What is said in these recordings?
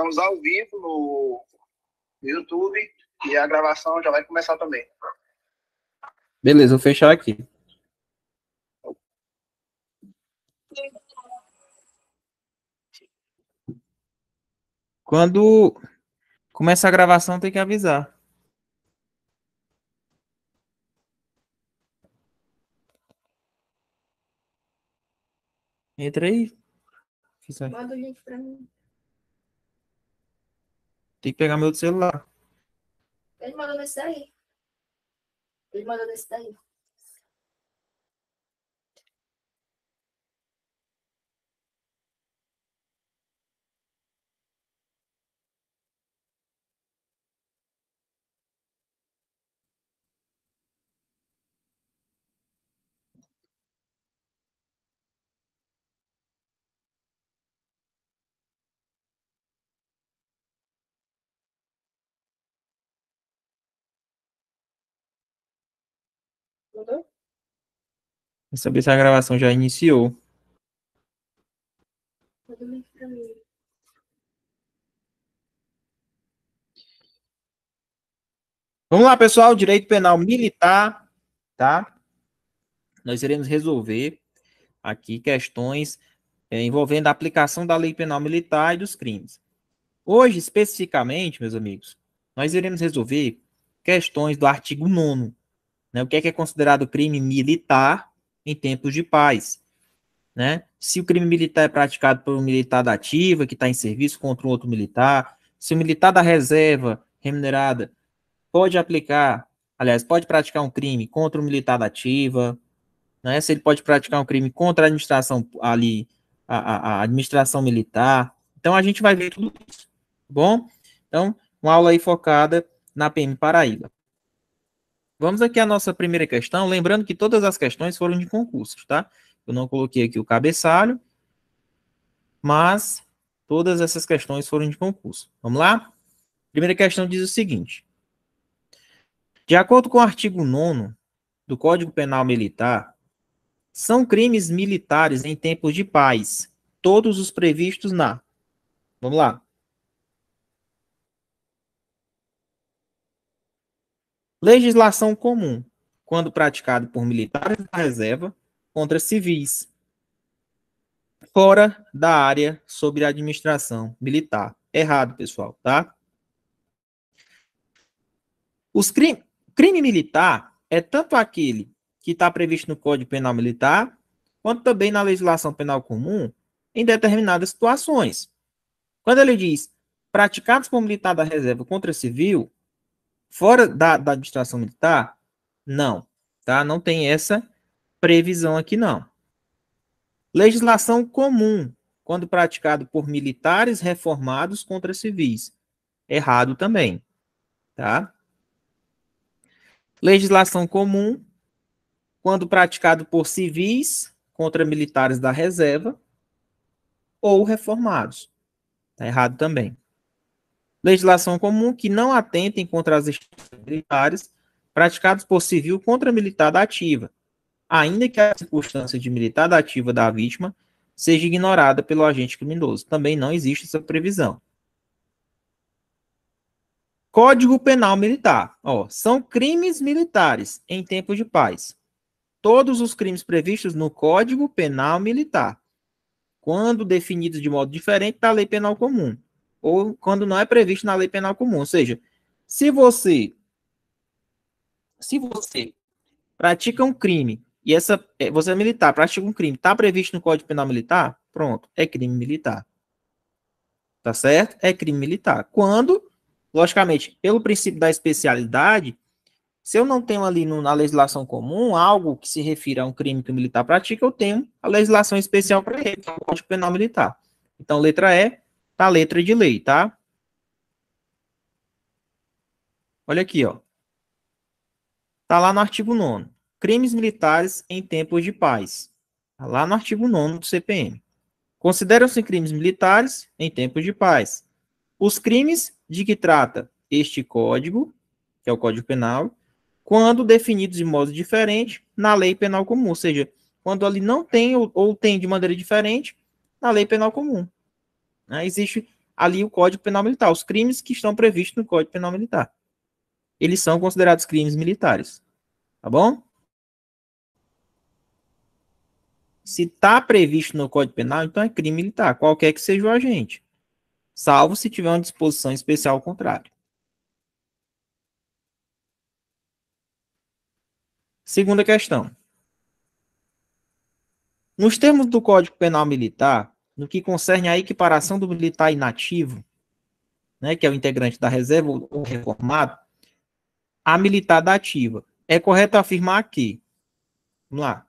Estamos ao vivo no YouTube e a gravação já vai começar também. Beleza, vou fechar aqui. Quando começa a gravação, tem que avisar. Entra aí. Manda o link pra mim. Tem que pegar meu celular. Ele mandou nesse daí. Ele mandou nesse daí. Entendeu? Quer é saber se a gravação já iniciou. Vamos lá, pessoal. Direito penal militar, tá? Nós iremos resolver aqui questões é, envolvendo a aplicação da lei penal militar e dos crimes. Hoje, especificamente, meus amigos, nós iremos resolver questões do artigo 9 né? O que é, que é considerado crime militar em tempos de paz? Né? Se o crime militar é praticado por um militar da ativa, que está em serviço contra um outro militar, se o militar da reserva remunerada pode aplicar, aliás, pode praticar um crime contra o militar da ativa, né? se ele pode praticar um crime contra a administração ali, a, a, a administração militar. Então a gente vai ver tudo isso, tá bom? Então, uma aula aí focada na PM Paraíba. Vamos aqui à nossa primeira questão, lembrando que todas as questões foram de concursos, tá? Eu não coloquei aqui o cabeçalho, mas todas essas questões foram de concurso. Vamos lá? Primeira questão diz o seguinte: De acordo com o artigo 9 do Código Penal Militar, são crimes militares em tempos de paz todos os previstos na. Vamos lá. Legislação comum, quando praticado por militares da reserva contra civis, fora da área sobre administração militar. Errado, pessoal, tá? Os crime, crime militar é tanto aquele que está previsto no Código Penal Militar, quanto também na legislação penal comum, em determinadas situações. Quando ele diz praticados por militar da reserva contra civil, Fora da, da administração militar, não, tá? Não tem essa previsão aqui, não. Legislação comum, quando praticado por militares reformados contra civis. Errado também, tá? Legislação comum, quando praticado por civis contra militares da reserva ou reformados. Tá errado também legislação comum que não atentem contra as militares praticados por civil contra militar da ativa, ainda que a circunstância de militar da ativa da vítima seja ignorada pelo agente criminoso. Também não existe essa previsão. Código Penal Militar. Ó, são crimes militares em tempo de paz. Todos os crimes previstos no Código Penal Militar, quando definidos de modo diferente da Lei Penal Comum, ou quando não é previsto na lei penal comum. Ou seja, se você se você pratica um crime e essa é, você é militar, pratica um crime, está previsto no Código Penal Militar, pronto, é crime militar. Tá certo? É crime militar. Quando, logicamente, pelo princípio da especialidade, se eu não tenho ali no, na legislação comum algo que se refira a um crime que o militar pratica, eu tenho a legislação especial para ele, que é o Código Penal Militar. Então, letra E, na tá letra de lei, tá? Olha aqui, ó. Tá lá no artigo 9 Crimes militares em tempos de paz. Tá lá no artigo 9 do CPM. Consideram-se crimes militares em tempos de paz os crimes de que trata este código, que é o Código Penal, quando definidos de modo diferente na lei penal comum, ou seja, quando ali não tem ou, ou tem de maneira diferente na lei penal comum. Né? Existe ali o Código Penal Militar, os crimes que estão previstos no Código Penal Militar. Eles são considerados crimes militares. Tá bom? Se está previsto no Código Penal, então é crime militar, qualquer que seja o agente. Salvo se tiver uma disposição especial ao contrário. Segunda questão. Nos termos do Código Penal Militar, no que concerne a equiparação do militar inativo, né, que é o integrante da reserva ou reformado, a militar da ativa. É correto afirmar que, vamos lá,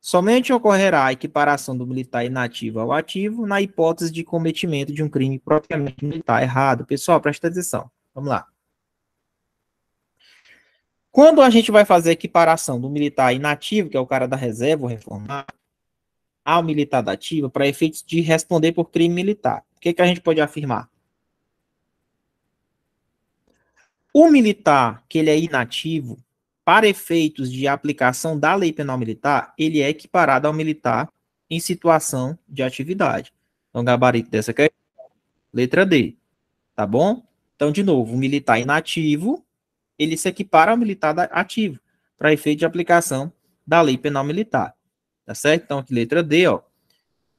somente ocorrerá a equiparação do militar inativo ao ativo na hipótese de cometimento de um crime propriamente militar errado. Pessoal, presta atenção. Vamos lá. Quando a gente vai fazer a equiparação do militar inativo, que é o cara da reserva, ou reformado, ao militar da ativa para efeitos de responder por crime militar. O que, que a gente pode afirmar? O militar que ele é inativo, para efeitos de aplicação da lei penal militar, ele é equiparado ao militar em situação de atividade. Então, gabarito dessa questão, é letra D, tá bom? Então, de novo, o militar inativo, ele se equipara ao militar ativo, para efeito de aplicação da lei penal militar. Tá certo? Então, aqui letra D, ó.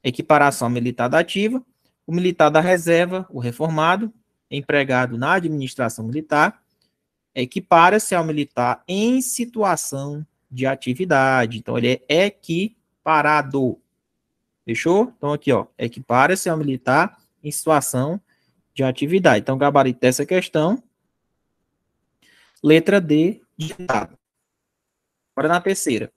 Equiparação militar da ativa, o militar da reserva, o reformado, empregado na administração militar, equipara-se ao militar em situação de atividade. Então, ele é equiparado. Fechou? Então, aqui, ó, equipara-se ao militar em situação de atividade. Então, gabarito dessa questão, letra D, digitado. Agora na terceira.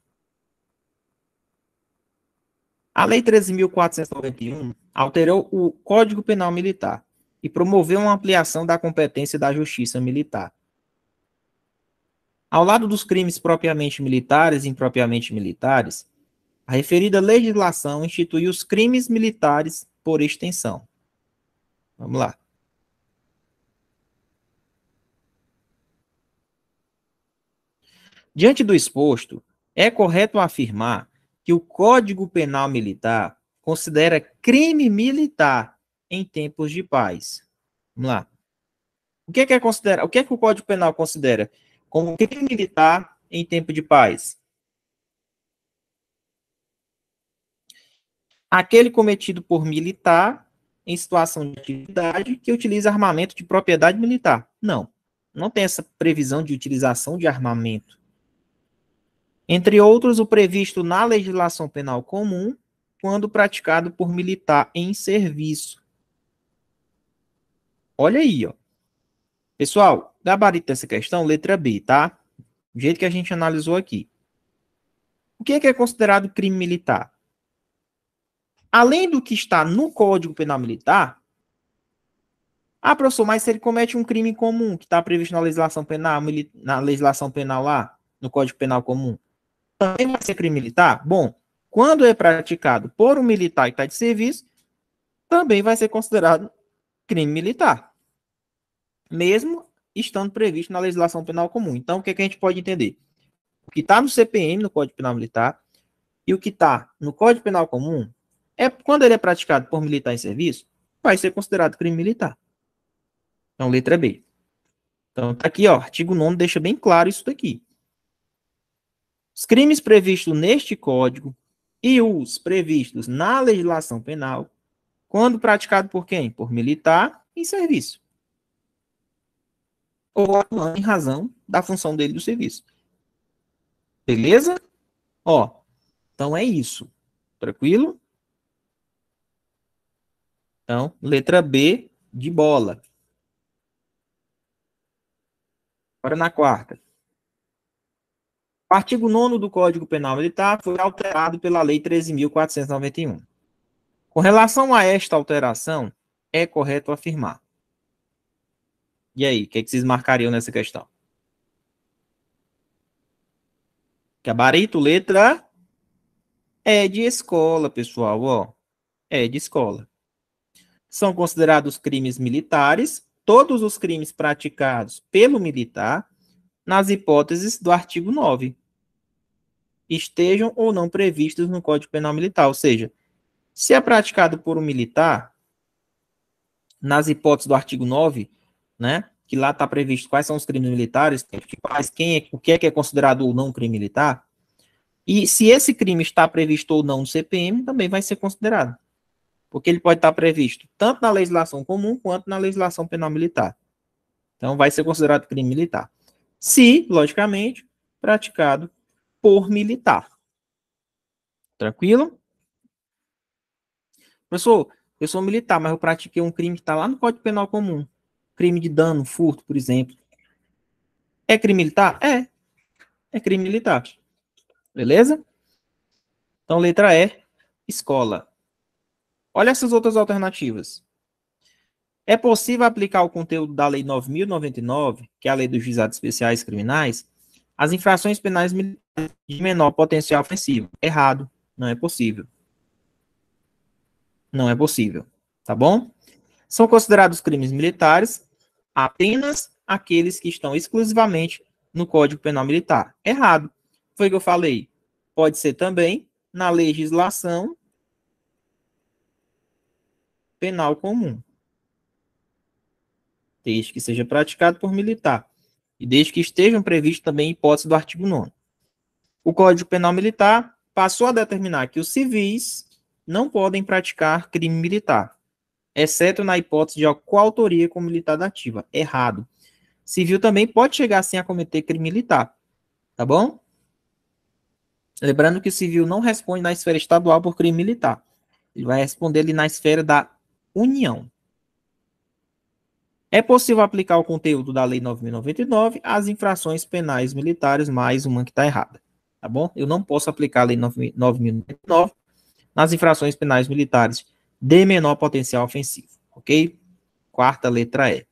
A Lei 13.491 alterou o Código Penal Militar e promoveu uma ampliação da competência da Justiça Militar. Ao lado dos crimes propriamente militares e impropriamente militares, a referida legislação instituiu os crimes militares por extensão. Vamos lá. Diante do exposto, é correto afirmar que o Código Penal Militar considera crime militar em tempos de paz. Vamos lá. O que é que, é considera, o, que é que o Código Penal considera como crime militar em tempo de paz? Aquele cometido por militar em situação de atividade que utiliza armamento de propriedade militar. Não, não tem essa previsão de utilização de armamento entre outros o previsto na legislação penal comum, quando praticado por militar em serviço. Olha aí, ó. Pessoal, gabarito dessa questão, letra B, tá? Do jeito que a gente analisou aqui. O que é, que é considerado crime militar? Além do que está no Código Penal Militar, ah, professor, mas se ele comete um crime comum que está previsto na legislação penal, na legislação penal lá, no Código Penal Comum, também vai é ser crime militar? Bom, quando é praticado por um militar que está de serviço, também vai ser considerado crime militar, mesmo estando previsto na legislação penal comum. Então, o que, é que a gente pode entender? O que está no CPM, no Código Penal Militar, e o que está no Código Penal Comum, é quando ele é praticado por militar em serviço, vai ser considerado crime militar. Então, letra B. Então, tá aqui, ó, artigo 9 deixa bem claro isso daqui. Os crimes previstos neste Código e os previstos na legislação penal, quando praticado por quem? Por militar em serviço. Ou atuando em razão da função dele do serviço. Beleza? Ó, então é isso. Tranquilo? Então, letra B de bola. Agora na quarta. O artigo 9 do Código Penal Militar foi alterado pela Lei 13.491. Com relação a esta alteração, é correto afirmar. E aí, o que, é que vocês marcariam nessa questão? Gabarito, letra é de escola, pessoal, ó. É de escola. São considerados crimes militares todos os crimes praticados pelo militar nas hipóteses do artigo 9, estejam ou não previstos no Código Penal Militar. Ou seja, se é praticado por um militar, nas hipóteses do artigo 9, né, que lá está previsto quais são os crimes militares, quais, quem é, o que é que é considerado ou não crime militar, e se esse crime está previsto ou não no CPM, também vai ser considerado. Porque ele pode estar tá previsto tanto na legislação comum quanto na legislação penal militar. Então, vai ser considerado crime militar se, logicamente, praticado por militar. Tranquilo? Professor, eu sou militar, mas eu pratiquei um crime que está lá no Código Penal Comum. Crime de dano, furto, por exemplo. É crime militar? É. É crime militar. Beleza? Então, letra E, escola. Olha essas outras alternativas. É possível aplicar o conteúdo da Lei 9.099, que é a Lei dos Juizados Especiais Criminais, às infrações penais de menor potencial ofensivo? Errado. Não é possível. Não é possível. Tá bom? São considerados crimes militares apenas aqueles que estão exclusivamente no Código Penal Militar. Errado. Foi o que eu falei. Pode ser também na legislação penal comum desde que seja praticado por militar, e desde que estejam previstos também hipóteses do artigo 9. O Código Penal Militar passou a determinar que os civis não podem praticar crime militar, exceto na hipótese de coautoria com militar da ativa. Errado. Civil também pode chegar assim a cometer crime militar, tá bom? Lembrando que o civil não responde na esfera estadual por crime militar. Ele vai responder ali na esfera da União. É possível aplicar o conteúdo da Lei 9.099 às infrações penais militares, mais uma que está errada, tá bom? Eu não posso aplicar a Lei 9.099 nas infrações penais militares de menor potencial ofensivo, ok? Quarta letra E.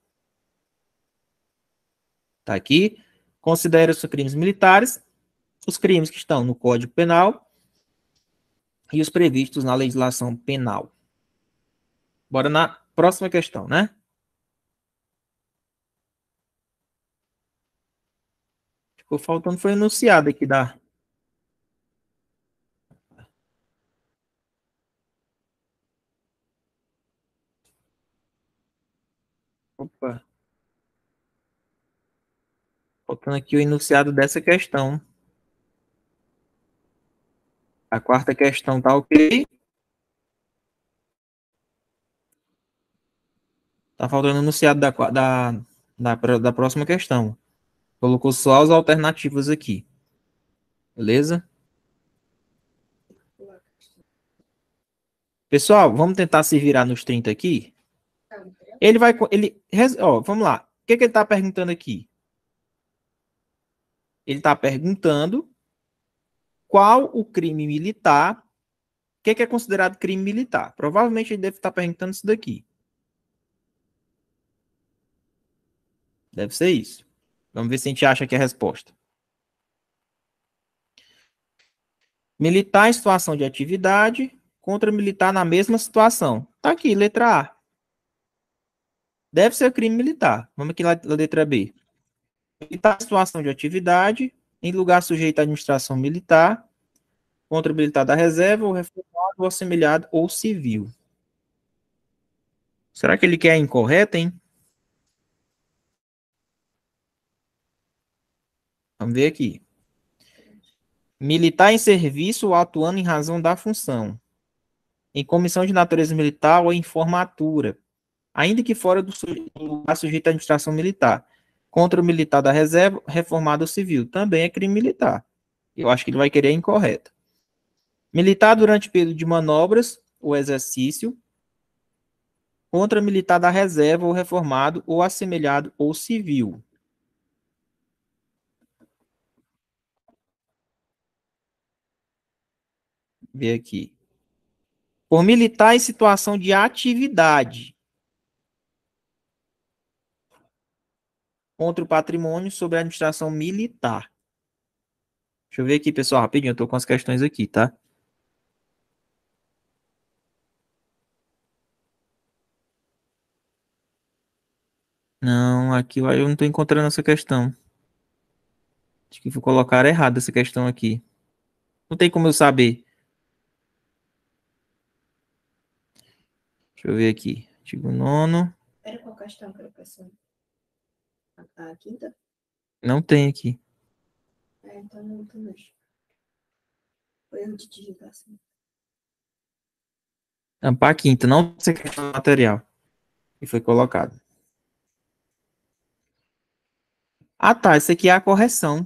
Tá aqui. Considere-se crimes militares os crimes que estão no Código Penal e os previstos na legislação penal. Bora na próxima questão, né? Ficou faltando foi enunciado aqui da. Opa. Faltando aqui o enunciado dessa questão. A quarta questão tá ok. Tá faltando o enunciado da, da, da, da próxima questão. Colocou só as alternativas aqui. Beleza? Pessoal, vamos tentar se virar nos 30 aqui? Ele vai... Ele, ó, vamos lá. O que, que ele está perguntando aqui? Ele está perguntando qual o crime militar... O que, que é considerado crime militar? Provavelmente ele deve estar tá perguntando isso daqui. Deve ser isso. Vamos ver se a gente acha aqui a resposta. Militar em situação de atividade contra militar na mesma situação. Tá aqui, letra A. Deve ser crime militar. Vamos aqui na letra B. Militar em situação de atividade em lugar sujeito à administração militar contra militar da reserva ou reformado ou assemelhado ou civil. Será que ele quer incorreto, hein? Vamos ver aqui. Militar em serviço ou atuando em razão da função. Em comissão de natureza militar ou em formatura, ainda que fora do sujeito, lugar sujeito à administração militar. Contra o militar da reserva, reformado ou civil. Também é crime militar. Eu acho que ele vai querer incorreto. Militar durante período de manobras ou exercício. Contra militar da reserva ou reformado ou assemelhado ou civil. ver aqui. Por militar em situação de atividade contra o patrimônio sobre a administração militar. Deixa eu ver aqui, pessoal, rapidinho, eu tô com as questões aqui, tá? Não, aqui eu não tô encontrando essa questão. Acho que vou colocar errado essa questão aqui. Não tem como eu saber. Deixa eu ver aqui. Artigo 9. Era qual questão que era questão? A, a quinta? Não tem aqui. É, então não tem mesmo. Então foi erro de digitação. Tampar a quinta, não ser questão é material. E foi colocado. Ah, tá. Isso aqui é a correção.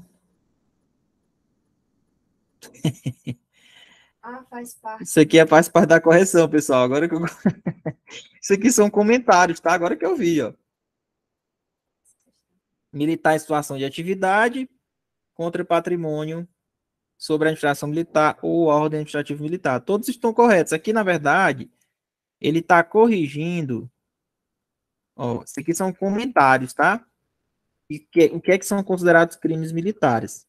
Ah, faz parte. Isso aqui é, faz parte da correção, pessoal. Agora que eu... Isso aqui são comentários, tá? Agora que eu vi, ó. Militar em situação de atividade contra patrimônio sobre a administração militar ou a ordem administrativa militar. Todos estão corretos. Aqui, na verdade, ele está corrigindo. Ó, isso aqui são comentários, tá? E que, o que é que são considerados crimes militares?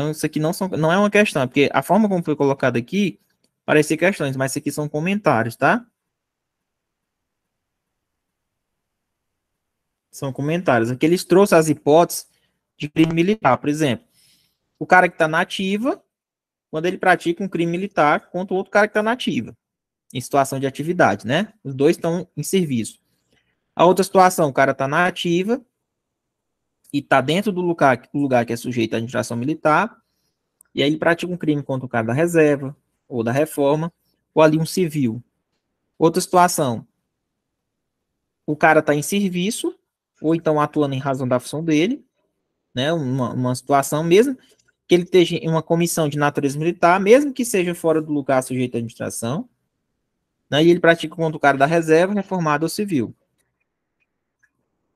Então, isso aqui não, são, não é uma questão, é porque a forma como foi colocado aqui parecia questões, mas isso aqui são comentários, tá? São comentários. Aqui eles trouxeram as hipóteses de crime militar, por exemplo. O cara que está na ativa, quando ele pratica um crime militar contra o outro cara que está na ativa, em situação de atividade, né? Os dois estão em serviço. A outra situação, o cara está na ativa, e está dentro do lugar, lugar que é sujeito à administração militar, e aí ele pratica um crime contra o cara da reserva, ou da reforma, ou ali um civil. Outra situação, o cara está em serviço, ou então atuando em razão da função dele, né, uma, uma situação mesmo, que ele esteja em uma comissão de natureza militar, mesmo que seja fora do lugar sujeito à administração, né, e ele pratica contra o cara da reserva, reformado ou civil.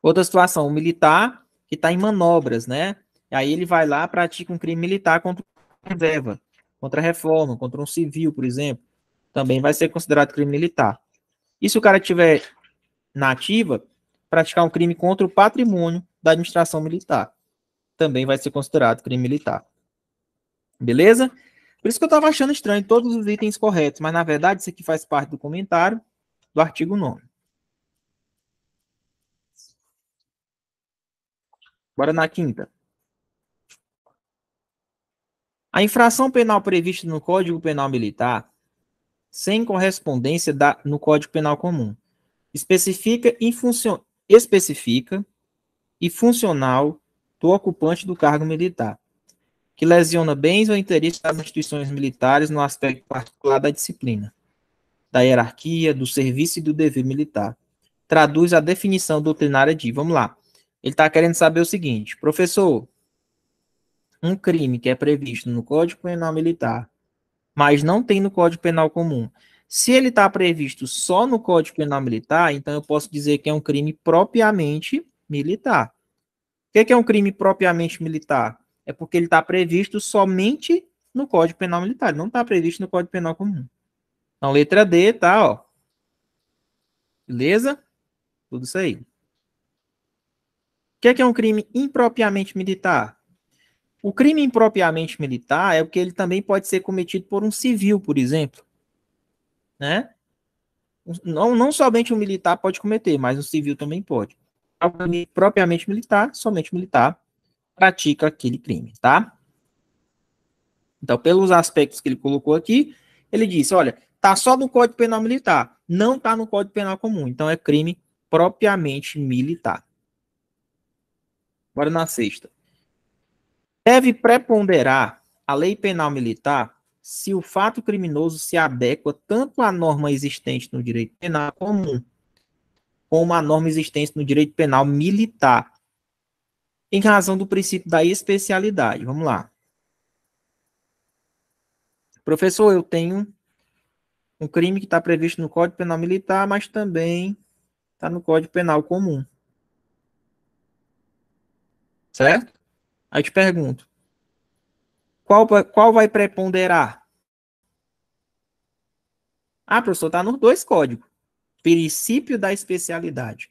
Outra situação, o militar que está em manobras, né? Aí ele vai lá, pratica um crime militar contra a reserva, contra a reforma, contra um civil, por exemplo. Também vai ser considerado crime militar. E se o cara tiver na ativa, praticar um crime contra o patrimônio da administração militar, também vai ser considerado crime militar. Beleza? Por isso que eu estava achando estranho todos os itens corretos, mas na verdade isso aqui faz parte do comentário do artigo 9. Bora na quinta. A infração penal prevista no Código Penal Militar, sem correspondência da, no Código Penal Comum, especifica e, funcio, especifica e funcional do ocupante do cargo militar, que lesiona bens ou interesses das instituições militares no aspecto particular da disciplina, da hierarquia, do serviço e do dever militar. Traduz a definição doutrinária de, vamos lá, ele está querendo saber o seguinte, professor, um crime que é previsto no Código Penal Militar, mas não tem no Código Penal Comum. Se ele está previsto só no Código Penal Militar, então eu posso dizer que é um crime propriamente militar. O que é, é um crime propriamente militar? É porque ele está previsto somente no Código Penal Militar, não está previsto no Código Penal Comum. Então, letra D, tá, ó. Beleza? Tudo isso aí que é, que é um crime impropriamente militar? O crime impropriamente militar é que ele também pode ser cometido por um civil, por exemplo. Né? Não, não somente o um militar pode cometer, mas o um civil também pode. O crime propriamente militar, somente militar pratica aquele crime, tá? Então, pelos aspectos que ele colocou aqui, ele disse, olha, tá só no Código Penal Militar, não tá no Código Penal Comum, então é crime propriamente militar. Bora na sexta. Deve preponderar a lei penal militar se o fato criminoso se adequa tanto à norma existente no direito penal comum, como à norma existente no direito penal militar, em razão do princípio da especialidade. Vamos lá. Professor, eu tenho um crime que está previsto no Código Penal Militar, mas também está no Código Penal Comum. Certo? Aí eu te pergunto: qual, qual vai preponderar? Ah, professor, tá nos dois códigos. Princípio da especialidade.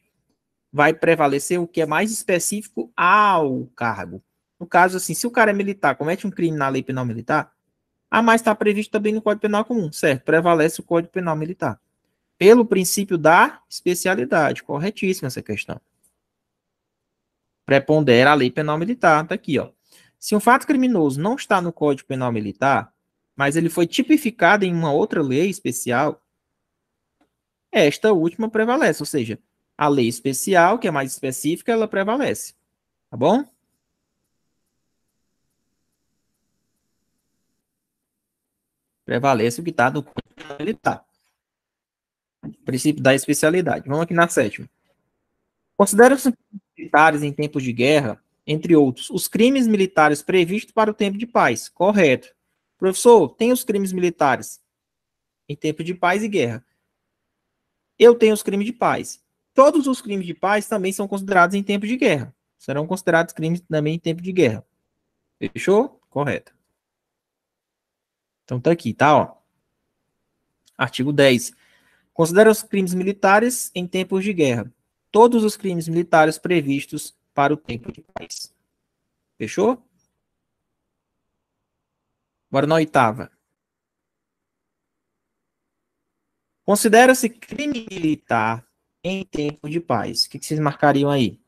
Vai prevalecer o que é mais específico ao cargo. No caso, assim, se o cara é militar, comete um crime na lei penal militar, a mais está previsto também no Código Penal Comum, certo? Prevalece o Código Penal Militar. Pelo princípio da especialidade. Corretíssima essa questão prepondera a lei penal militar. Está aqui, ó. Se um fato criminoso não está no Código Penal Militar, mas ele foi tipificado em uma outra lei especial, esta última prevalece, ou seja, a lei especial, que é mais específica, ela prevalece. Tá bom? Prevalece o que está no Código Penal Militar. Princípio da especialidade. Vamos aqui na sétima. Considera-se militares em tempos de guerra, entre outros, os crimes militares previstos para o tempo de paz. Correto. Professor, tem os crimes militares em tempo de paz e guerra. Eu tenho os crimes de paz. Todos os crimes de paz também são considerados em tempo de guerra. Serão considerados crimes também em tempo de guerra. Fechou? Correto. Então tá aqui, tá? Ó. Artigo 10. Considera os crimes militares em tempos de guerra todos os crimes militares previstos para o tempo de paz. Fechou? Agora na oitava. Considera-se crime militar em tempo de paz. O que vocês marcariam aí?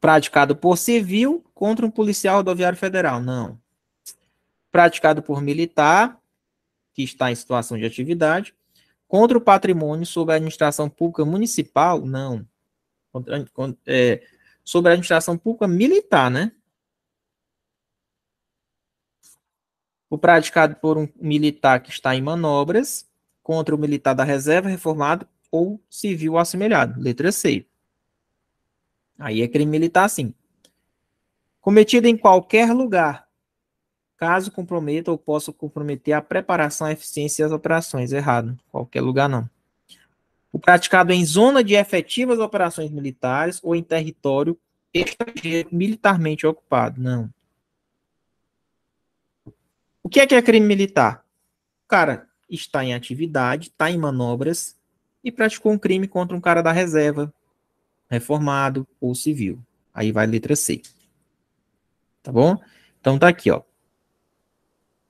Praticado por civil contra um policial rodoviário federal. Não. Praticado por militar que está em situação de atividade Contra o patrimônio sob a administração pública municipal, não. Contra, contra, é, sobre a administração pública militar, né? O praticado por um militar que está em manobras, contra o militar da reserva reformado ou civil assemelhado. Letra C. Aí é crime militar, sim. Cometido em qualquer lugar caso comprometa ou possa comprometer a preparação, a eficiência e as operações. Errado, qualquer lugar não. O praticado em zona de efetivas operações militares ou em território estrangeiro militarmente ocupado. Não. O que é que é crime militar? O cara está em atividade, está em manobras e praticou um crime contra um cara da reserva, reformado ou civil. Aí vai letra C. Tá bom? Então tá aqui, ó.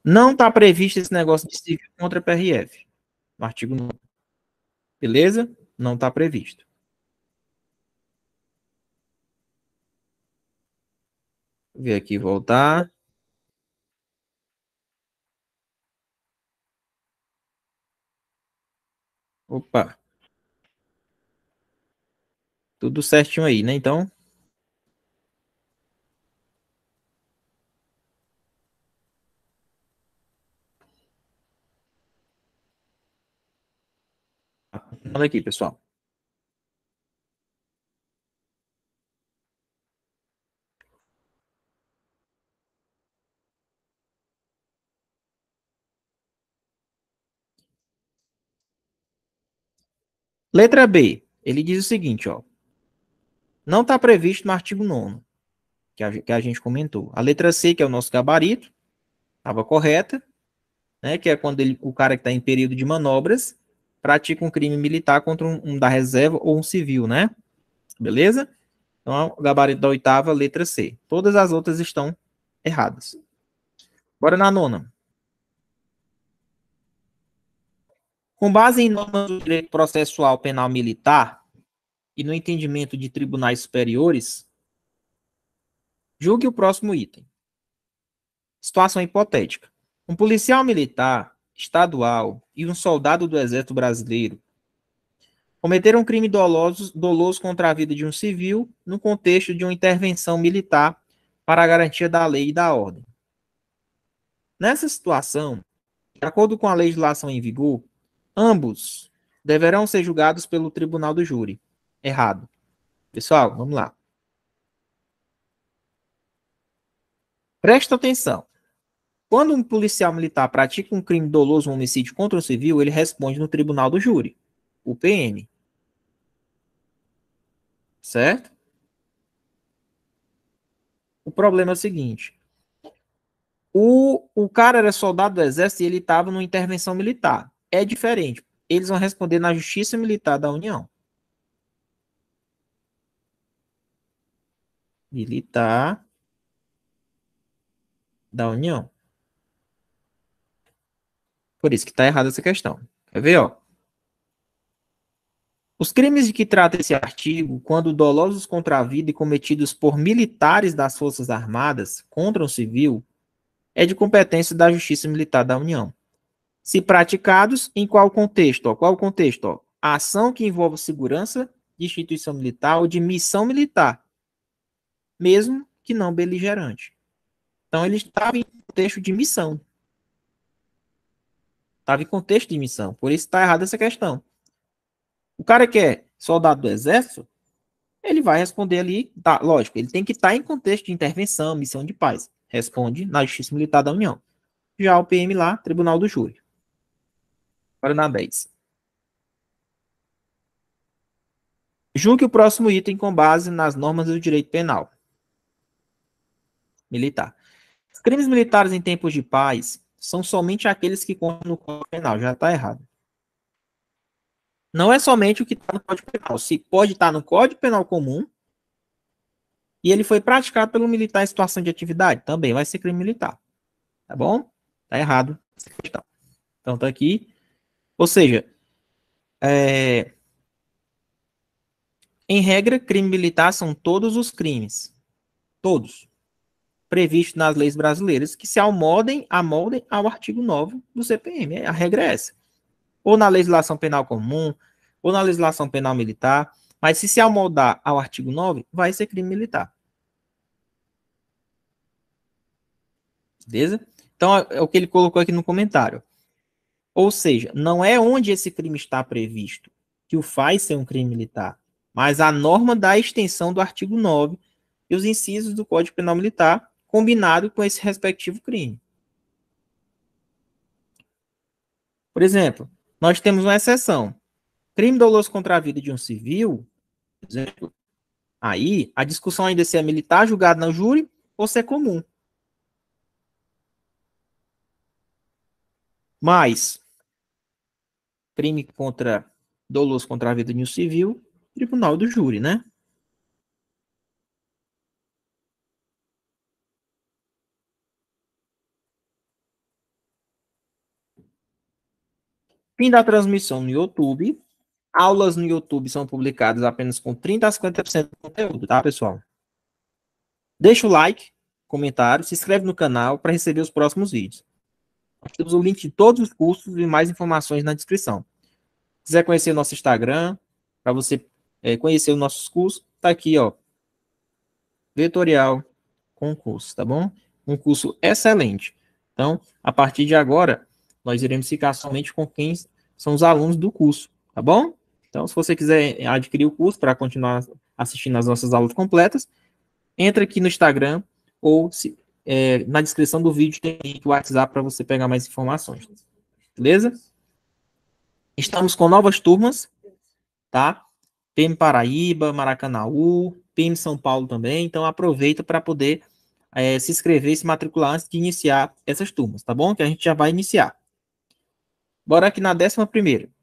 Não está previsto esse negócio de civil contra PRF. No artigo 9. Beleza? Não está previsto. Vou ver aqui voltar. Opa. Tudo certinho aí, né? Então, Olha aqui, pessoal. Letra B, ele diz o seguinte, ó. Não está previsto no artigo 9 que a, que a gente comentou. A letra C, que é o nosso gabarito, estava correta, né, que é quando ele, o cara que está em período de manobras, pratica um crime militar contra um, um da reserva ou um civil, né? Beleza? Então, é o gabarito da oitava, letra C. Todas as outras estão erradas. Bora na nona. Com base em normas do direito processual penal militar e no entendimento de tribunais superiores, julgue o próximo item. Situação hipotética. Um policial militar estadual e um soldado do Exército Brasileiro cometeram um crime doloso, doloso contra a vida de um civil no contexto de uma intervenção militar para a garantia da lei e da ordem. Nessa situação, de acordo com a legislação em vigor, ambos deverão ser julgados pelo tribunal do júri. Errado. Pessoal, vamos lá. Presta atenção. Quando um policial militar pratica um crime doloso, um homicídio contra um civil, ele responde no tribunal do júri, o PM. Certo? O problema é o seguinte: o, o cara era soldado do exército e ele estava numa intervenção militar. É diferente. Eles vão responder na Justiça Militar da União. Militar da União. Por isso que está errada essa questão. Quer ver, ó? Os crimes de que trata esse artigo, quando dolosos contra a vida e cometidos por militares das Forças Armadas contra um civil, é de competência da Justiça Militar da União. Se praticados, em qual contexto? Ó? Qual contexto? Ó? A ação que envolve segurança de instituição militar ou de missão militar, mesmo que não beligerante. Então, ele estava em contexto de missão, Estava em contexto de missão. Por isso está errada essa questão. O cara que é soldado do exército, ele vai responder ali, tá, lógico, ele tem que estar tá em contexto de intervenção, missão de paz. Responde na Justiça Militar da União. Já o PM lá, Tribunal do Júri. Paraná na 10. Julgue o próximo item com base nas normas do direito penal militar. crimes militares em tempos de paz são somente aqueles que contam no Código Penal. Já está errado. Não é somente o que está no Código Penal. Se pode estar tá no Código Penal comum e ele foi praticado pelo militar em situação de atividade, também vai ser crime militar. Tá bom? Tá errado. Então tá aqui. Ou seja, é... em regra, crime militar são todos os crimes. Todos previsto nas leis brasileiras, que se amoldem, amoldem ao artigo 9 do CPM. A regra é essa. Ou na legislação penal comum, ou na legislação penal militar, mas se se amoldar ao artigo 9, vai ser crime militar. Beleza? Então, é, é o que ele colocou aqui no comentário. Ou seja, não é onde esse crime está previsto que o faz ser um crime militar, mas a norma da extensão do artigo 9 e os incisos do Código Penal Militar combinado com esse respectivo crime. Por exemplo, nós temos uma exceção. Crime doloso contra a vida de um civil, por exemplo, aí a discussão ainda é se é militar julgado no júri ou se é comum. Mas, crime contra doloso contra a vida de um civil, tribunal do júri, né? Fim da transmissão no YouTube. Aulas no YouTube são publicadas apenas com 30% a 50% do conteúdo, tá, pessoal? Deixa o like, comentário, se inscreve no canal para receber os próximos vídeos. Temos o link de todos os cursos e mais informações na descrição. Se quiser conhecer nosso Instagram, para você é, conhecer os nossos cursos, tá aqui, ó. Vetorial concurso, tá bom? Um curso excelente. Então, a partir de agora, nós iremos ficar somente com quem são os alunos do curso, tá bom? Então, se você quiser adquirir o curso para continuar assistindo as nossas aulas completas, entra aqui no Instagram ou se, é, na descrição do vídeo tem o WhatsApp para você pegar mais informações. Beleza? Estamos com novas turmas, tá? PM Paraíba, Maracanaú, PM São Paulo também. Então aproveita para poder é, se inscrever, se matricular antes de iniciar essas turmas, tá bom? Que a gente já vai iniciar. Bora aqui na décima primeira.